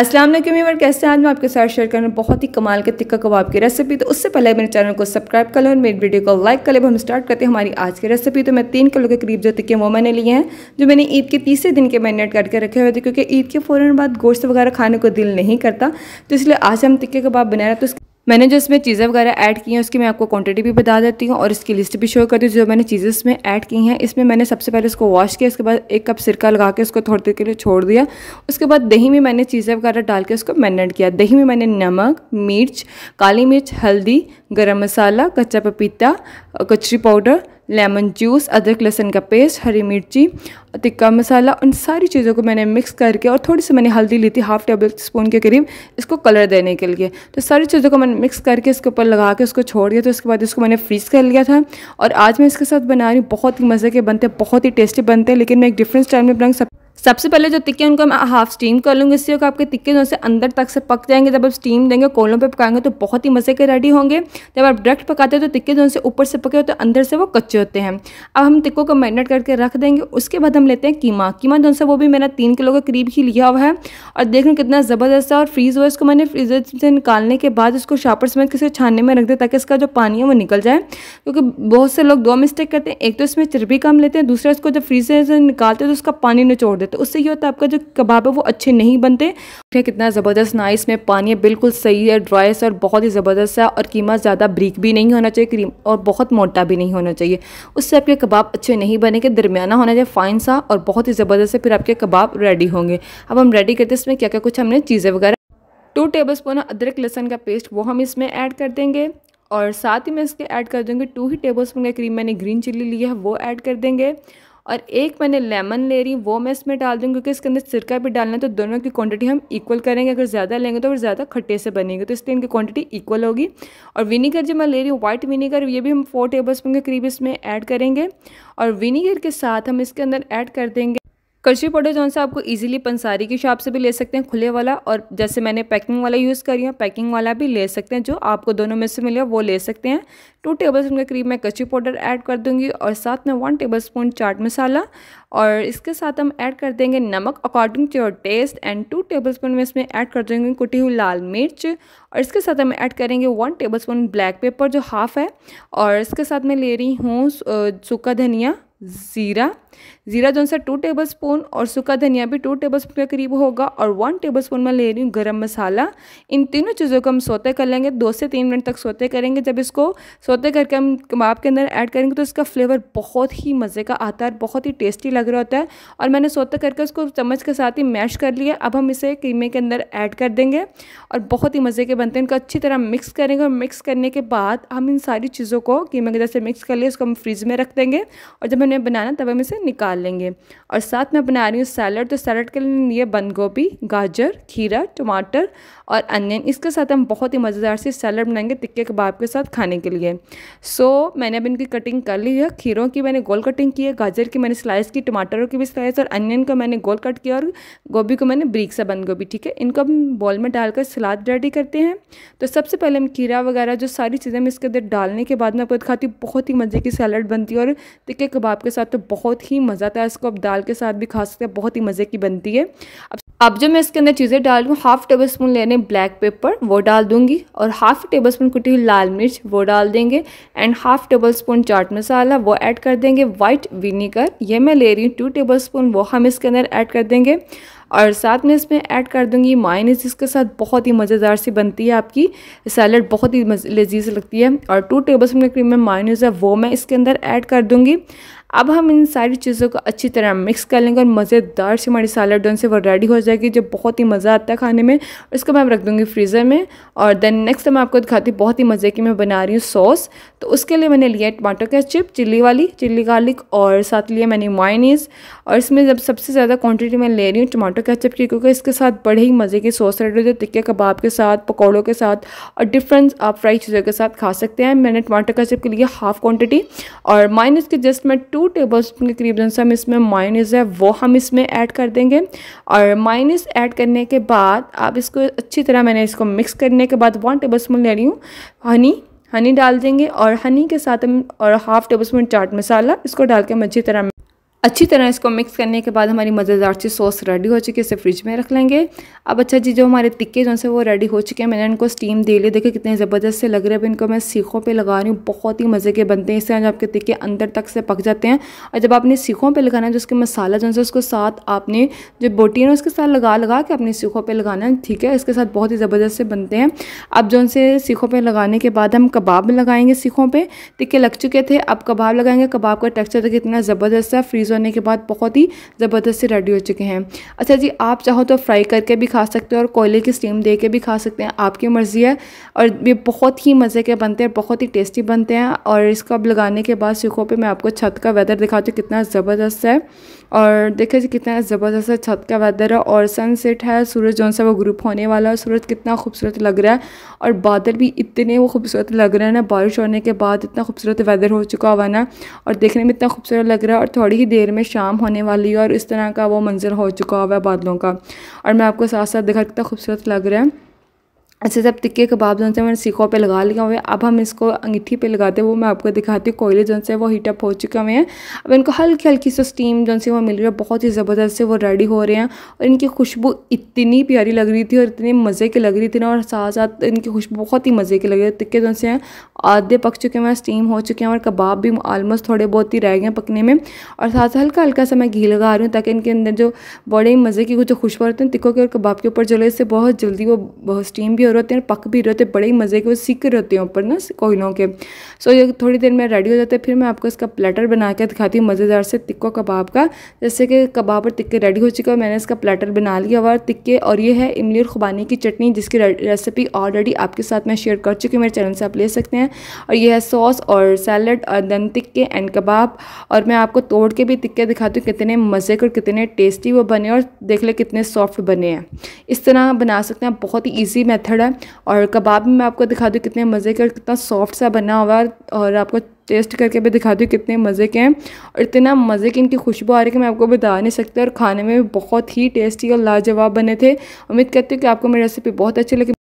असलम यार कैसे आज मैं आपके साथ शेयर कर रहा बहुत ही कमाल के तिक्का कबाब की रेसिपी तो उससे पहले मेरे चैनल को सब्सक्राइब कर लें और मेरी वीडियो को लाइक कर लें हम स्टार्ट करते हैं हमारी आज की रेसिपी तो मैं तीन किलो के करीब जो तिक्के वो मैंने लिए हैं जो मैंने ईद के तीसरे दिन के मैरिनेट करके रखे हुए थे क्योंकि ईद के फ़ौरन बाद गोश्त वगैरह खाने को दिल नहीं करता तो इसलिए आज हम तिक्के कबाब बना रहे तो उसके मैंने जो इसमें चीज़ें वगैरह ऐड की हैं उसकी मैं आपको क्वांटिटी भी बता देती हूँ और इसकी लिस्ट भी शो करती हूँ जो मैंने चीज़ें इसमें ऐड की हैं इसमें मैंने सबसे पहले इसको वॉश किया इसके बाद एक कप सिरका लगा के उसको थोड़ी देर के लिए छोड़ दिया उसके बाद दही में मैंने चीज़ें वगैरह डाल के उसको मैनेट किया दही में मैंने नमक मिर्च काली मिर्च हल्दी गर्म मसाला कच्चा पपीता कचरी पाउडर लेमन जूस अदरक लहसन का पेस्ट हरी मिर्ची तिक्का मसाला उन सारी चीज़ों को मैंने मिक्स करके और थोड़ी सी मैंने हल्दी ली थी हाफ़ टेबल स्पून के करीब इसको कलर देने के लिए तो सारी चीज़ों को मैंने मिक्स करके इसके ऊपर लगा के उसको छोड़ दिया तो उसके बाद इसको मैंने फ्रीज़ कर लिया था और आज मैं इसके साथ बना रही हूँ बहुत ही मज़े के बनते हैं बहुत ही टेस्टी बनते हैं लेकिन मैं एक डिफरेंट स्टाइल में बनाऊँ सब सबसे पहले जो टिक्के उनको मैं हाफ स्टीम कर लूँगी इससे कि आपके टिक्के जो से अंदर तक से पक जाएंगे जब आप स्टीम देंगे कोलों पे पकाएंगे तो बहुत ही मज़े के रेडी होंगे जब आप डायरेक्ट पकाते हो तो टिक्के जो से ऊपर से पके होते तो हैं अंदर से वो कच्चे होते हैं अब हम टिक्को को मैरिनेट करके रख देंगे उसके बाद हम लेते हैं कीमा कीमा जो से वो भी मैंने तीन किलो के करीब ही लिया हुआ है और देख रहे कितना ज़बरदस्त है और फ्रीज हुआ इसको मैंने फ्रीजर से निकालने के बाद उसको शापर समेत किसी छानने में रख दिया ताकि इसका जो पानी है वो निकल जाए क्योंकि बहुत से लोग दो मिस्टेक करते हैं एक तो इसमें चर्बी कम लेते हैं दूसरा इसको जब फ्रीजर से निकालते हैं तो उसका पानी निचोड़ देते तो उससे ये होता है आपका जो कबाब है वो अच्छे नहीं बनते फिर कितना ज़बरदस्त ना इसमें पानी है बिल्कुल सही है ड्राई सा और बहुत ही ज़बरदस्त है और कीमा ज़्यादा ब्रीक भी नहीं होना चाहिए क्रीम और बहुत मोटा भी नहीं होना चाहिए उससे आपके कबाब अच्छे नहीं बनेंगे दरमियाना होना चाहिए फ़ाइन सा और बहुत ही ज़बरदस्त है फिर आपके कबाब रेडी होंगे अब हम रेडी करते हैं इसमें क्या क्या कुछ हमने चीज़ें वगैरह टू टेबल स्पून अदरक लहसन का पेस्ट वो हम इसमें ऐड कर देंगे और साथ ही मैं इसके ऐड कर दूँगी टू ही टेबल स्पून का क्रीम मैंने ग्रीन चिल्ली लिया है वो ऐड कर देंगे और एक मैंने लेमन ले रही वो मैं इसमें डाल दूँगी क्योंकि इसके अंदर सिरका भी डालना है तो दोनों की क्वांटिटी हम इक्वल करेंगे अगर ज़्यादा लेंगे तो फिर ज़्यादा खट्टे से बनेंगे तो इसलिए इनकी क्वांटिटी इक्वल होगी और विनीगर जो मैं ले रही हूँ व्हाइट विनीगर ये भी हम फोर टेबल स्पून के करीब इसमें ऐड करेंगे और विनीगर के साथ हम इसके अंदर ऐड कर देंगे कशरी पाउडर जो सा आपको इजीली पंसारी की शॉप से भी ले सकते हैं खुले वाला और जैसे मैंने पैकिंग वाला यूज़ करी है पैकिंग वाला भी ले सकते हैं जो आपको दोनों में से मिले वो ले सकते हैं टू टेबल स्पून के करीब मैं कर्ची पाउडर ऐड कर दूंगी और साथ में one tablespoon chaat masala और इसके साथ हम ऐड कर देंगे नमक according to your taste and two tablespoon में इसमें ऐड कर देंगे कुटी हुई लाल मिर्च और इसके साथ हम ऐड करेंगे one tablespoon black pepper जो हाफ़ है और इसके साथ मैं ले रही हूँ सूखा धनिया ज़ीरा ज़ीरा जो सा टू टेबल स्पून और सूखा धनिया भी टू टेबल स्पून के करीब होगा और वन टेबल स्पून मैं ले रही हूँ गर्म मसाला इन तीनों चीज़ों को हम सोते कर लेंगे दो से तीन मिनट तक सोते करेंगे जब इसको सोते करके हम कबाब के अंदर ऐड करेंगे तो इसका फ्लेवर बहुत ही मज़े का आता है बहुत ही टेस्टी लग रहा होता है और मैंने सोते करके उसको चम्मच के साथ ही मैश कर लिया अब हम इसे कीमे के अंदर ऐड कर देंगे और बहुत ही मज़े के बनते हैं इनको अच्छी तरह मिक्स करेंगे और मिक्स करने के बाद हम इन सारी चीज़ों को कीमे के अंदर से मिक्स कर लिए उसको हम फ्रिज में रख देंगे और जब हमने बनाना तब हम इसे निकाल लेंगे और साथ में बना रही हूँ सैलड तो सैलड के लिए बंद गोभी गाजर खीरा टमाटर और अनियन इसके साथ हम बहुत ही मज़ेदार से सैलड बनाएंगे टिक्के कबाब के साथ खाने के लिए सो so, मैंने अब इनकी कटिंग कर ली है खीरों की मैंने गोल कटिंग की है गाजर की मैंने स्लाइस की टमाटरों की भी स्लाइस और अनियन को मैंने गोल कट किया और गोभी को मैंने ब्रिक सा बंद गोभी ठीक है इनको हम बॉल में डालकर सलाद रेडी करते हैं तो सबसे पहले हम खीरा वगैरह जो सारी चीज़ें हम इसके अंदर डालने के बाद मैं आपको दिखाती हूँ बहुत ही मज़े की सैलड बनती है और टिक्के कबाब के साथ तो बहुत ही मज़ा आता है इसको आप दाल के साथ भी खा सकते हैं बहुत ही मज़े की बनती है अब अब जब मैं इसके अंदर चीज़ें डाल दूँ हाफ टेबल स्पून लेने ब्लैक पेपर वो डाल दूँगी और हाफ टेबल स्पून कुटी हुई लाल मिर्च वो डाल देंगे and half tablespoon chaat masala वो ऐड कर देंगे वाइट विनीगर ये मैं ले रही हूँ टू टेबल स्पून वो हम इसके अंदर ऐड कर देंगे और साथ में इसमें ऐड कर दूंगी माइनस इसके साथ बहुत ही मज़ेदार सी बनती है आपकी सैलड बहुत ही लजीज लगती है और टू टेबल स्पून क्रीम में माइनस है वो मैं इसके अंदर ऐड कर दूंगी अब हम इन सारी चीज़ों को अच्छी तरह मिक्स कर लेंगे और मज़ेदार से हमारी सालड डोन से वो रेडी हो जाएगी जो बहुत ही मज़ा आता है खाने में इसको मैं रख दूँगी फ्रीज़र में और देन नेक्स्ट मैं आपको दिखाती बहुत ही मज़े की मैं बना रही हूँ सॉस तो उसके लिए मैंने लिया टमाटो का चिप चिल्ली वाली चिल्ली गार्लिक और साथ लिया मैंने माइनीस और इसमें जब सबसे ज़्यादा क्वान्टिटी मैं ले रही हूँ टमाटो का चिप की क्योंकि इसके साथ बड़े ही मज़े की सॉस रेडी होती है टिक्के कबाब के साथ पकौड़ों के साथ और डिफरेंट आप फ्राई चीज़ों के साथ खा सकते हैं मैंने टमाटो का चिप के लिए हाफ क्वान्टिटी और माइनस के जस्ट मैं टू टू टेबल स्पून के करीब जन हम इसमें माइनस है वो हम इसमें ऐड कर देंगे और माइनस ऐड करने के बाद आप इसको अच्छी तरह मैंने इसको मिक्स करने के बाद वन टेबल स्पून ले रही हूँ हनी हनी डाल देंगे और हनी के साथ हम और half tablespoon chaat masala इसको डाल के हम अच्छी तरह अच्छी तरह इसको मिक्स करने के बाद हमारी मज़ेदार सी सॉस रेडी हो चुकी है इसे फ्रिज में रख लेंगे अब अच्छा जी जो हमारे तिक्के जो है वो रेडी हो चुके हैं मैंने इनको स्टीम दे लिया देखिए कितने ज़बरदस्त से लग रहे हैं अब इनको मैं सीखों पे लगा रही हूँ बहुत ही मज़े के बनते हैं इससे जो आपके टिक्के अंदर तक से पक जाते हैं और जब आपने सीखों पर लगाना है जो उसके मसाला जो है उसको साथ आपने जो बोटी है उसके साथ लगा लगा के अपने सीखों पर लगाना है ठीक है इसके साथ बहुत ही ज़बरदस्त से बनते हैं अब जो उनसे सीखों पर लगाने के बाद हम कबाब लगाएंगे सीखों पर तिक्के लग चुके थे अब कबाब लगाएंगे कबाब का टेक्स्चर देखिए इतना ज़बरदस्त है फ्रीज फ्रीज़ होने के बाद बहुत ही ज़बरदस्त से रेडी हो चुके हैं अच्छा जी आप चाहो तो फ्राई करके भी खा सकते हो और कोयले की स्टीम दे के भी खा सकते हैं आपकी मर्ज़ी है और ये बहुत ही मज़े के बनते हैं बहुत ही टेस्टी बनते हैं और इसको अब लगाने के बाद सीखों पर मैं आपको छत का वेदर दिखाती हूँ कितना ज़बरदस्त है और देखे कितना ज़बरदस्त छत का वेदर है और सनसेट है सूरज जो सा वो ग्रुप होने वाला है सूरज कितना खूबसूरत लग रहा है और बादल भी इतने वो खूबसूरत लग रहे हैं ना बारिश होने के बाद इतना खूबसूरत वेदर हो चुका हुआ ना और देखने में इतना खूबसूरत लग रहा है और थोड़ी ही देर में शाम होने वाली है और इस तरह का वो मंजर हो चुका हुआ है बादलों का और मैं आपको साथ साथ देखा कितना खूबसूरत लग रहा है अच्छे से अब टिक्के कबाब जो है मैंने सीखों पे लगा लिया हुए अब हम इसको अंगीठी पे लगाते हैं वो मैं आपको दिखाती हूँ कोयले जो है वो हीटअप हो चुके हुए हैं अब इनको हल्की हल्की से स्टीम जो है वो मिल रही है बहुत ही ज़बरदस्त से वो रेडी हो रहे हैं और इनकी खुशबू इतनी प्यारी लग रही थी और इतनी मज़े की लग रही थी ना और साथ साथ इनकी खुशबू बहुत ही मज़े की लग रही है टिक्के जो हैं आधे पक चुके हैं स्टीम हो चुके हैं और कबाब भी आलमोस्ट थोड़े बहुत ही रह गए पकने में और साथ हल्का हल्का सा मैं घी लगा रही हूँ ताकि इनके अंदर जो बड़े ही मज़े की जो खुशबू रहते है टिक्कों के और कबाब के ऊपर जले इससे बहुत जल्दी वो स्टीम भी और होते हैं पक भी रहे होते हैं बड़े ही मज़े के वो सीख रहे होते हैं ऊपर ना कोयलों के सो ये थोड़ी देर में रेडी हो जाते हैं फिर मैं आपको इसका प्लेटर बना के दिखाती हूँ मज़ेदार से टिक्को कबाब का जैसे कि कबाब और टिक्के रेडी हो चुके हैं मैंने इसका प्लेटर बना लिया हुआ टिक्के और ये है इमली और खुबानी की चटनी जिसकी रेसिपी ऑलरेडी आपके साथ मैं शेयर कर चुकी हूँ मेरे चैनल से आप ले सकते हैं और ये है सॉस और सैलड और दन टिक्के एंड कबाब और मैं आपको तोड़ के भी टिक्के दिखाती हूँ कितने मज़े के और कितने टेस्टी वो बने और देख ले कितने सॉफ्ट बने हैं इस तरह बना सकते हैं बहुत ही ईजी मेथड पड़ा है और कबाब में मैं आपको दिखा दूँ कितने मज़े के और कितना सॉफ्ट सा बना हुआ है और आपको टेस्ट करके भी दिखा दूँ कितने मज़े के हैं और इतना मज़े की इनकी खुशबू आ रही है कि मैं आपको बता नहीं सकती और खाने में भी बहुत ही टेस्टी और लाजवाब बने थे उम्मीद करती हूँ कि आपको मेरी रेसिपी बहुत अच्छी लगी